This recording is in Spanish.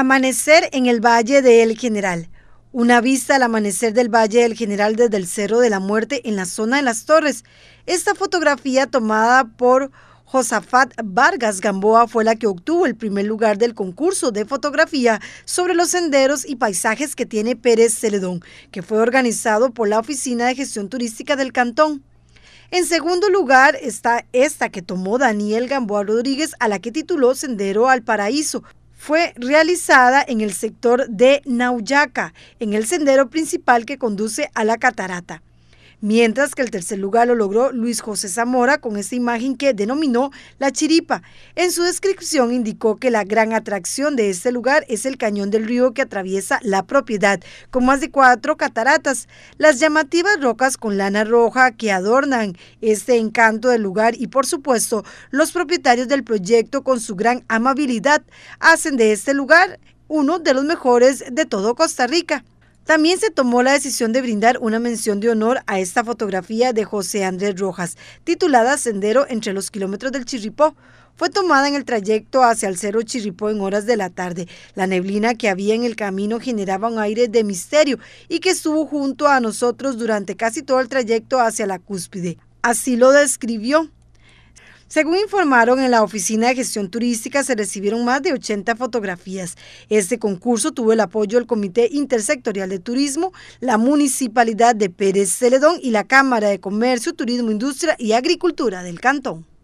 Amanecer en el Valle del General. Una vista al amanecer del Valle del General desde el Cerro de la Muerte en la zona de las Torres. Esta fotografía tomada por Josafat Vargas Gamboa fue la que obtuvo el primer lugar del concurso de fotografía sobre los senderos y paisajes que tiene Pérez Celedón, que fue organizado por la Oficina de Gestión Turística del Cantón. En segundo lugar está esta que tomó Daniel Gamboa Rodríguez, a la que tituló Sendero al Paraíso, fue realizada en el sector de Nauyaca, en el sendero principal que conduce a la catarata mientras que el tercer lugar lo logró Luis José Zamora con esta imagen que denominó La Chiripa. En su descripción indicó que la gran atracción de este lugar es el cañón del río que atraviesa la propiedad, con más de cuatro cataratas, las llamativas rocas con lana roja que adornan este encanto del lugar y por supuesto los propietarios del proyecto con su gran amabilidad hacen de este lugar uno de los mejores de todo Costa Rica. También se tomó la decisión de brindar una mención de honor a esta fotografía de José Andrés Rojas, titulada Sendero entre los kilómetros del Chirripó. Fue tomada en el trayecto hacia el Cerro Chirripó en horas de la tarde. La neblina que había en el camino generaba un aire de misterio y que estuvo junto a nosotros durante casi todo el trayecto hacia la cúspide. Así lo describió según informaron en la Oficina de Gestión Turística, se recibieron más de 80 fotografías. Este concurso tuvo el apoyo del Comité Intersectorial de Turismo, la Municipalidad de Pérez Celedón y la Cámara de Comercio, Turismo, Industria y Agricultura del Cantón.